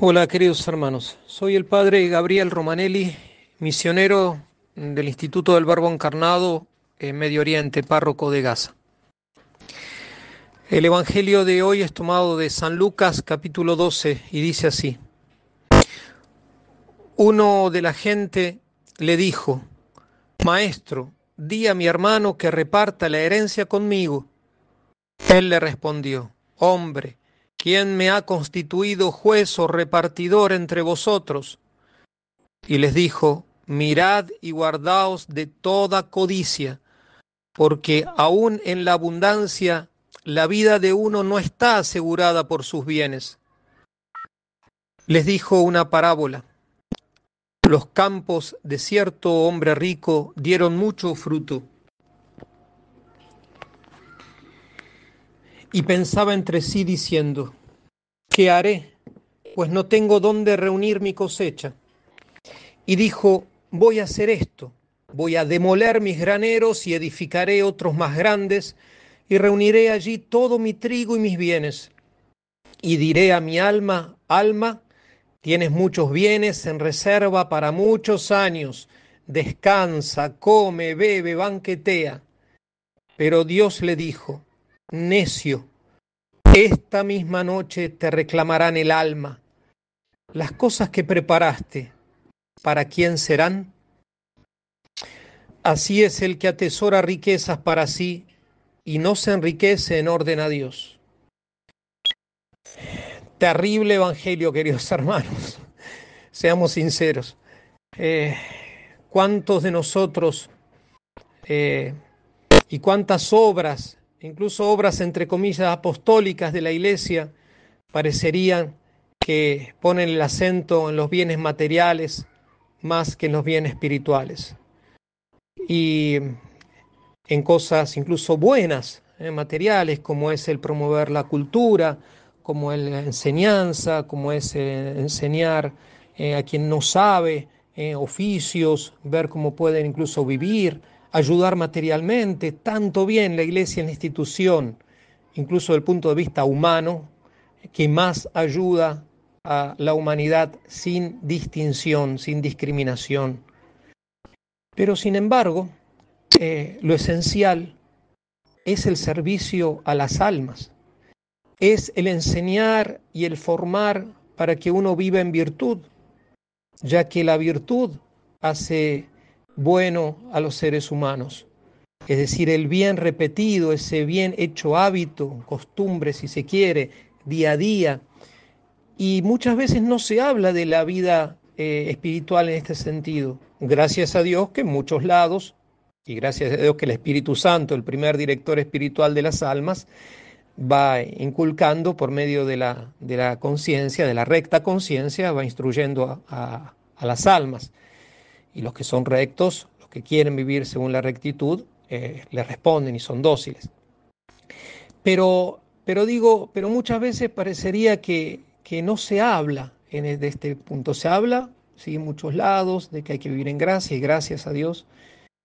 Hola queridos hermanos, soy el padre Gabriel Romanelli, misionero del Instituto del Barbo Encarnado en Medio Oriente, párroco de Gaza. El Evangelio de hoy es tomado de San Lucas capítulo 12 y dice así, uno de la gente le dijo, Maestro, di a mi hermano que reparta la herencia conmigo. Él le respondió, Hombre, ¿quién me ha constituido juez o repartidor entre vosotros? Y les dijo, mirad y guardaos de toda codicia, porque aun en la abundancia la vida de uno no está asegurada por sus bienes. Les dijo una parábola. Los campos de cierto hombre rico dieron mucho fruto. Y pensaba entre sí diciendo, ¿qué haré? Pues no tengo dónde reunir mi cosecha. Y dijo, voy a hacer esto, voy a demoler mis graneros y edificaré otros más grandes, y reuniré allí todo mi trigo y mis bienes. Y diré a mi alma, alma, tienes muchos bienes en reserva para muchos años, descansa, come, bebe, banquetea. Pero Dios le dijo, necio esta misma noche te reclamarán el alma. Las cosas que preparaste, ¿para quién serán? Así es el que atesora riquezas para sí y no se enriquece en orden a Dios. Terrible evangelio, queridos hermanos. Seamos sinceros. Eh, ¿Cuántos de nosotros eh, y cuántas obras incluso obras entre comillas apostólicas de la iglesia, parecerían que ponen el acento en los bienes materiales más que en los bienes espirituales. Y en cosas incluso buenas, en eh, materiales, como es el promover la cultura, como es la enseñanza, como es eh, enseñar eh, a quien no sabe, oficios, ver cómo pueden incluso vivir, ayudar materialmente, tanto bien la iglesia en la institución, incluso desde el punto de vista humano, que más ayuda a la humanidad sin distinción, sin discriminación. Pero sin embargo, eh, lo esencial es el servicio a las almas, es el enseñar y el formar para que uno viva en virtud, ya que la virtud hace bueno a los seres humanos. Es decir, el bien repetido, ese bien hecho hábito, costumbre, si se quiere, día a día. Y muchas veces no se habla de la vida eh, espiritual en este sentido. Gracias a Dios que en muchos lados, y gracias a Dios que el Espíritu Santo, el primer director espiritual de las almas, va inculcando por medio de la, de la conciencia, de la recta conciencia, va instruyendo a las almas. Y los que son rectos, los que quieren vivir según la rectitud, eh, les le responden y son dóciles. Pero, pero digo, pero muchas veces parecería que, no se habla en e, de este punto. Se habla, sí, en muchos lados, de que hay que vivir en gracia y gracias a Dios,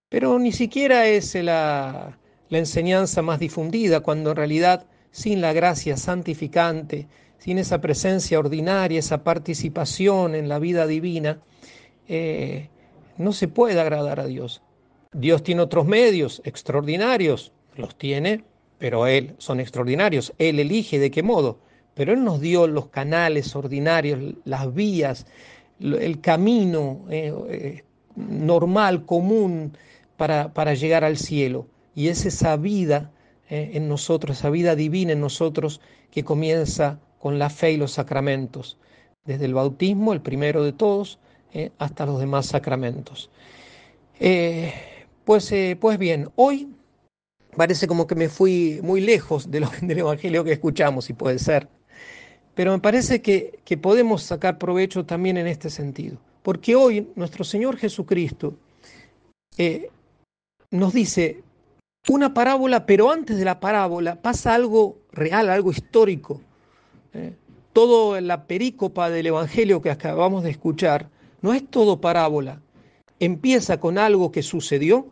pero ni siquiera es eh, la, la enseñanza más difundida, cuando en realidad sin la gracia santificante, sin esa presencia ordinaria, esa participación en la vida divina, eh, no se puede agradar a Dios. Dios tiene otros medios extraordinarios, los tiene, pero Él son extraordinarios, Él elige de qué modo, pero Él nos dio los canales ordinarios, las vías, el camino eh, eh, normal, común para, llegar al cielo. Y es esa vida eh, en nosotros, esa vida divina en nosotros que comienza con la fe y los sacramentos. Desde el bautismo, el primero de todos, eh, hasta los demás sacramentos. Eh, pues, eh, pues bien, hoy parece como que me fui muy lejos de del Evangelio que escuchamos, y puede ser, pero me parece que, que podemos sacar provecho también en este sentido, porque hoy nuestro Señor Jesucristo nos dice una parábola, pero antes de la parábola pasa algo real, algo histórico. Todo la pericopa del Evangelio que acabamos de escuchar no es todo parábola. Empieza con algo que sucedió.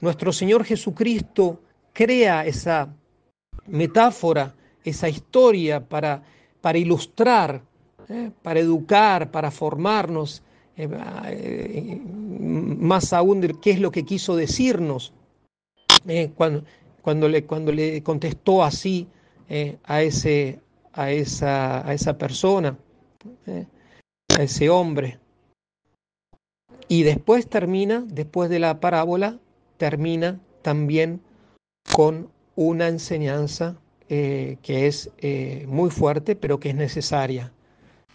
Nuestro Señor Jesucristo crea esa metáfora, esa historia para, ilustrar, eh, para educar, para formarnos, eh, eh, más aún de qué es lo que quiso decirnos cuando, le, contestó así a, esa, a esa persona, a ese hombre. Y después termina, después de la parábola, termina también con una enseñanza eh, que es eh, muy fuerte, pero que es necesaria.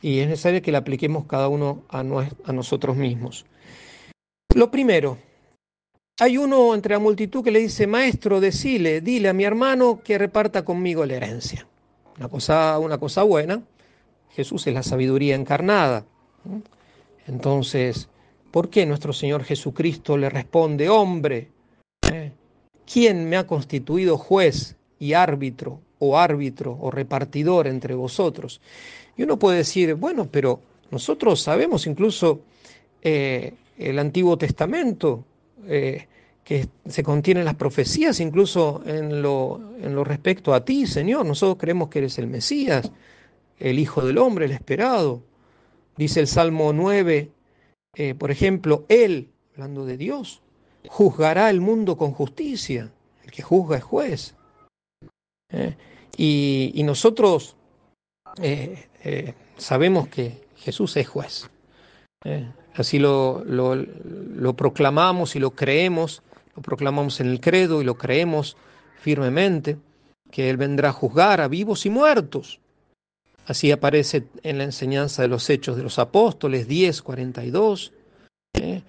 Y es necesario que la apliquemos cada uno a, a nosotros mismos. Lo primero, hay uno entre la multitud que le dice, maestro, decile, dile a mi hermano que reparta conmigo la herencia. Una cosa, una cosa buena, Jesús es la sabiduría encarnada. Entonces, ¿Por qué nuestro Señor Jesucristo le responde, hombre, eh, ¿quién me ha constituido juez y árbitro o árbitro o repartidor entre vosotros? Y uno puede decir, bueno, pero nosotros sabemos incluso eh, el Antiguo Testamento, eh, que se contienen las profecías, incluso en lo, en lo respecto a ti, Señor. Nosotros creemos que eres el Mesías, el Hijo del Hombre, el esperado. Dice el Salmo 9, eh, por ejemplo, Él, hablando de Dios, juzgará el mundo con justicia. El que juzga es juez. Eh, y, nosotros eh, sabemos que Jesús es juez. Así lo proclamamos y lo creemos, lo proclamamos en el credo y lo creemos firmemente, que Él vendrá a juzgar a vivos y muertos. Así aparece en la enseñanza de los Hechos de los Apóstoles 10, 42, ¿eh?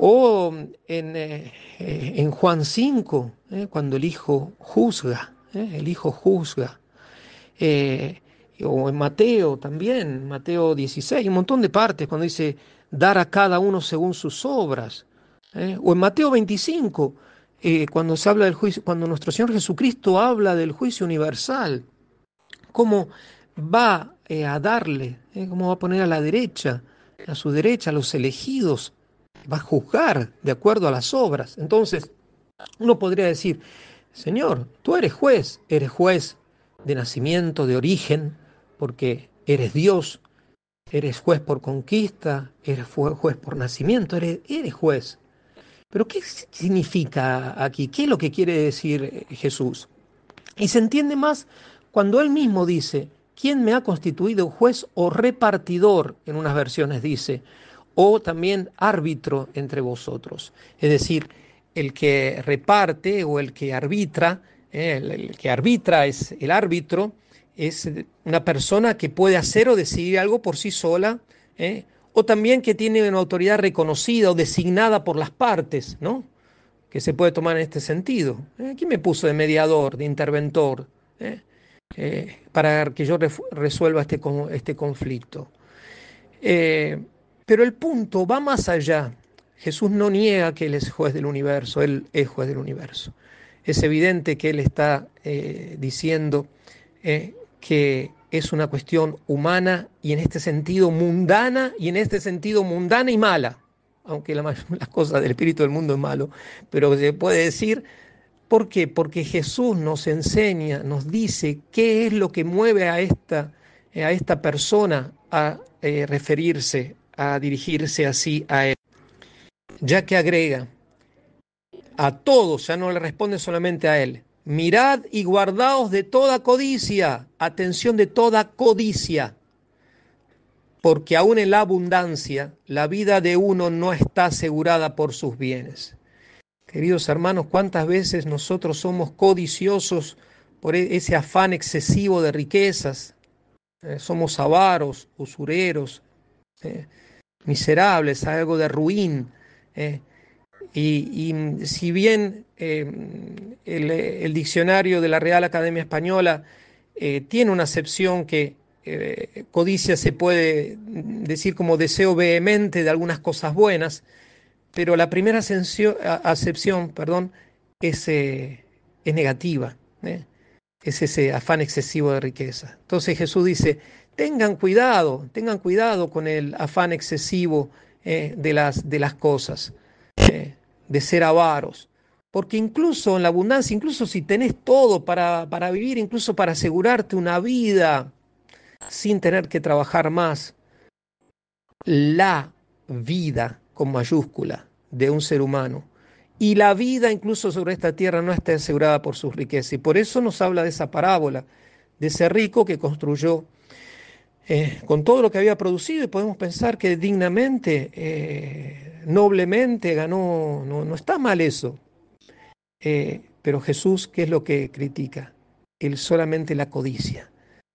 o en, eh, eh, Juan 5, cuando el Hijo juzga, el Hijo juzga, o en Mateo también, Mateo 16, un montón de partes, cuando dice dar a cada uno según sus obras, o en Mateo 25, cuando, se habla del juicio, cuando nuestro Señor Jesucristo habla del juicio universal, como va eh, a darle, eh, como cómo va a poner a la derecha, a su derecha, a los elegidos, va a juzgar de acuerdo a las obras. Entonces, uno podría decir, Señor, tú eres juez, eres juez de nacimiento, de origen, porque eres Dios, eres juez por conquista, eres juez por nacimiento, eres, eres juez. Pero ¿qué significa aquí? ¿Qué es lo que quiere decir eh, Jesús? Y se entiende más cuando él mismo dice, ¿quién me ha constituido juez o repartidor? En unas versiones dice, o también árbitro entre vosotros. Es decir, el que reparte o el que arbitra, eh, el, que arbitra es el árbitro, es una persona que puede hacer o decidir algo por sí sola, eh, o también que tiene una autoridad reconocida o designada por las partes, ¿no? Que se puede tomar en este sentido. Eh, ¿Quién me puso de mediador, de interventor? Eh, para que yo resuelva este, este conflicto. Eh, pero el punto va más allá. Jesús no niega que Él es juez del universo, Él es juez del universo. Es evidente que Él está eh, diciendo que es una cuestión humana y en este sentido mundana y en este sentido mundana y mala, aunque las cosas del espíritu del mundo es malo, pero se puede decir ¿Por qué? Porque Jesús nos enseña, nos dice qué es lo que mueve a esta, eh, a esta persona a eh, referirse, a dirigirse así a él. Ya que agrega, a todos, ya no le responde solamente a él. Mirad y guardaos de toda codicia, atención de toda codicia, porque aún en la abundancia la vida de uno no está asegurada por sus bienes. Queridos hermanos, cuántas veces nosotros somos codiciosos por e-, ese afán excesivo de riquezas. Eh, somos avaros, usureros, eh, miserables, algo de ruin. Eh. Y, si bien em, el, el, diccionario de la Real Academia Española tiene una acepción que codicia se puede decir como deseo vehemente de algunas cosas buenas, pero la primera acepción perdón, es, eh, negativa, ¿eh? es ese afán excesivo de riqueza. Entonces Jesús dice, tengan cuidado, tengan cuidado con el afán excesivo eh, de, las, cosas, de ser avaros. Porque incluso en la abundancia, incluso si tenés todo para, para vivir, incluso para asegurarte una vida sin tener que trabajar más, la vida con mayúscula de un ser humano. Y la vida incluso sobre esta tierra no está asegurada por sus riquezas. Y por eso nos habla de esa parábola, de ese rico que construyó eh, con todo lo que había producido y podemos pensar que dignamente, eh, noblemente ganó, no, está mal eso. Eh, pero Jesús, ¿qué es lo que critica? Él solamente la codicia.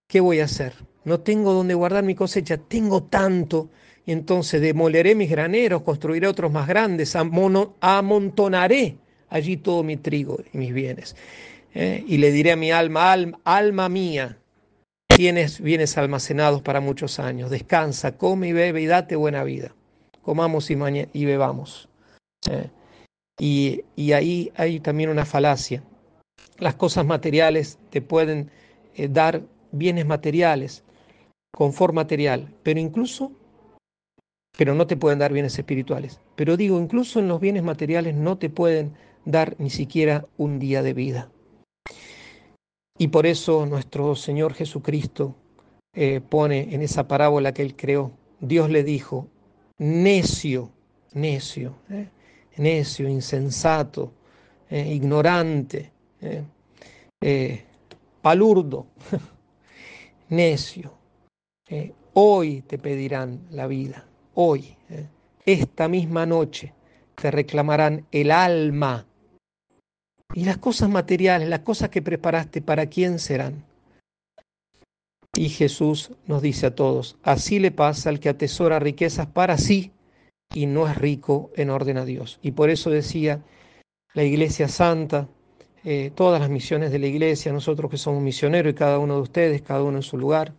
¿Qué voy a hacer? No tengo donde guardar mi cosecha, tengo tanto entonces demoleré mis graneros, construiré otros más grandes, amontonaré allí todo mi trigo y mis bienes. ¿eh? Y le diré a mi alma, alma, mía, tienes bienes almacenados para muchos años, descansa, come y bebe y date buena vida. Comamos y, bebamos. ¿eh? Y, ahí hay también una falacia. Las cosas materiales te pueden eh, dar bienes materiales, confort material, pero incluso pero no te pueden dar bienes espirituales. Pero digo, incluso en los bienes materiales no te pueden dar ni siquiera un día de vida. Y por eso nuestro Señor Jesucristo eh, pone en esa parábola que él creó, Dios le dijo, necio, necio, eh, necio, insensato, eh, ignorante, palurdo, necio, hoy te pedirán la vida hoy, ¿eh? esta misma noche, te reclamarán el alma. Y las cosas materiales, las cosas que preparaste, ¿para quién serán? Y Jesús nos dice a todos, así le pasa al que atesora riquezas para sí y no es rico en orden a Dios. Y por eso decía la Iglesia Santa, eh, todas las misiones de la Iglesia, nosotros que somos misioneros y cada uno de ustedes, cada uno en su lugar,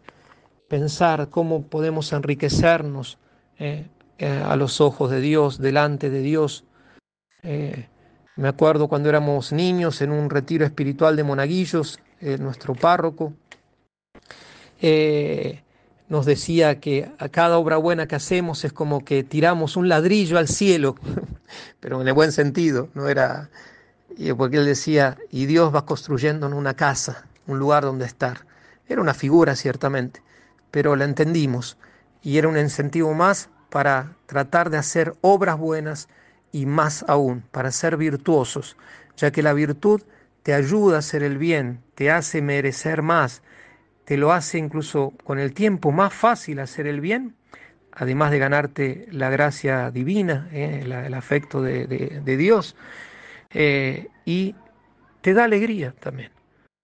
pensar cómo podemos enriquecernos eh, eh, a los ojos de Dios, delante de Dios. Eh, me acuerdo cuando éramos niños en un retiro espiritual de monaguillos, ...en nuestro párroco nos decía que a cada obra buena que hacemos es como que tiramos un ladrillo al cielo, pero en el buen sentido, no era porque él decía, y Dios va construyendo una casa, un lugar donde estar. Era una figura ciertamente, pero la entendimos y era un incentivo más para tratar de hacer obras buenas y más aún, para ser virtuosos, ya que la virtud te ayuda a hacer el bien, te hace merecer más, te lo hace incluso con el tiempo más fácil hacer el bien, además de ganarte la gracia divina, eh, el afecto de, Dios, eh, y te da alegría también.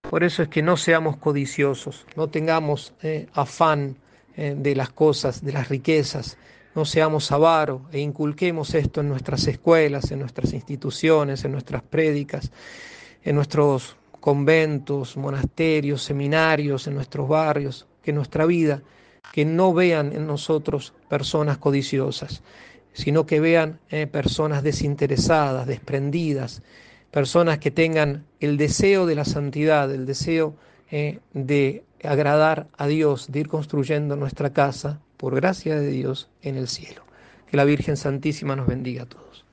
Por eso es que no seamos codiciosos, no tengamos eh, afán, eh, de las cosas, de las riquezas. No seamos avaros e inculquemos esto en nuestras escuelas, en nuestras instituciones, en nuestras prédicas, en nuestros conventos, monasterios, seminarios, en nuestros barrios, que nuestra vida, que no vean en nosotros personas codiciosas, sino que vean eh, personas desinteresadas, desprendidas, personas que tengan el deseo de la santidad, el deseo eh, de agradar a Dios, de ir construyendo nuestra casa, por gracia de Dios, en el cielo. Que la Virgen Santísima nos bendiga a todos.